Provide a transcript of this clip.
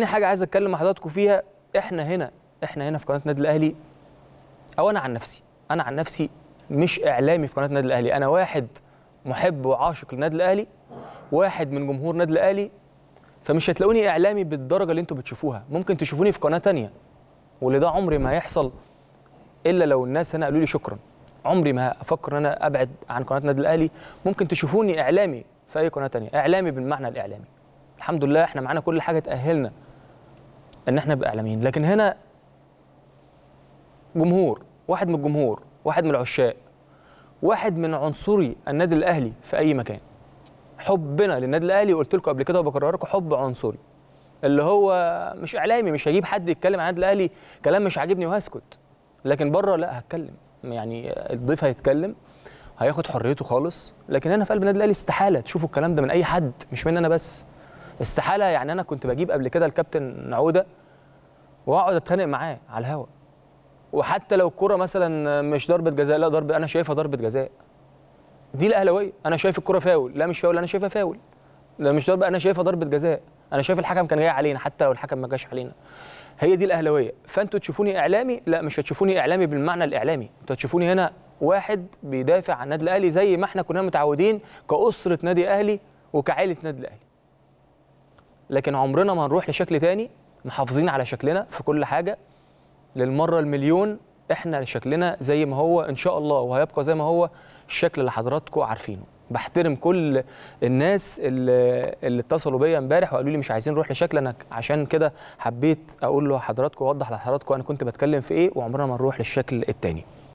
تاني حاجه عايز اتكلم مع حضراتكم فيها احنا هنا احنا هنا في قناه النادي الاهلي او انا عن نفسي انا عن نفسي مش اعلامي في قناه النادي الاهلي انا واحد محب وعاشق للنادي الاهلي واحد من جمهور النادي الاهلي فمش هتلاقوني اعلامي بالدرجه اللي انتم بتشوفوها ممكن تشوفوني في قناه تانية واللي ده عمري ما هيحصل الا لو الناس هنا قالوا لي شكرا عمري ما افكر ان انا ابعد عن قناه النادي الاهلي ممكن تشوفوني اعلامي في اي قناه تانية اعلامي بالمعنى الاعلامي الحمد لله احنا معانا كل حاجه تاهلنا ان احنا نبقى اعلاميين لكن هنا جمهور واحد من الجمهور واحد من العشاق واحد من عنصري النادي الاهلي في اي مكان حبنا للنادي الاهلي قلت لكم قبل كده وبكرر لكم حب عنصري اللي هو مش اعلامي مش هجيب حد يتكلم عن النادي الاهلي كلام مش عاجبني وهسكت لكن بره لا هتكلم يعني الضيف هيتكلم هياخد حريته خالص لكن هنا في قلب النادي الاهلي استحاله تشوفوا الكلام ده من اي حد مش من انا بس استحاله يعني انا كنت بجيب قبل كده الكابتن عوده واقعد اتخانق معاه على الهوا وحتى لو الكره مثلا مش ضربه جزاء لا ضربه انا شايفها ضربه جزاء دي الاهلاويه انا شايف الكره فاول لا مش فاول انا شايفها فاول لا مش ضربه انا شايفها ضربه جزاء انا شايف الحكم كان جاي علينا حتى لو الحكم ما جاش علينا هي دي الاهلاويه فانتوا تشوفوني اعلامي لا مش هتشوفوني اعلامي بالمعنى الاعلامي انتوا هتشوفوني هنا واحد بيدافع عن النادي الاهلي زي ما احنا كنا متعودين كاسره نادي اهلي وكعائله نادي الاهلي لكن عمرنا ما هنروح لشكل تاني محافظين على شكلنا في كل حاجه للمره المليون احنا شكلنا زي ما هو ان شاء الله وهيبقى زي ما هو الشكل اللي حضراتكم عارفينه بحترم كل الناس اللي, اللي اتصلوا بيا امبارح وقالوا لي مش عايزين نروح انا عشان كده حبيت اقول لحضراتكم اوضح لحضراتكم انا كنت بتكلم في ايه وعمرنا ما نروح للشكل التاني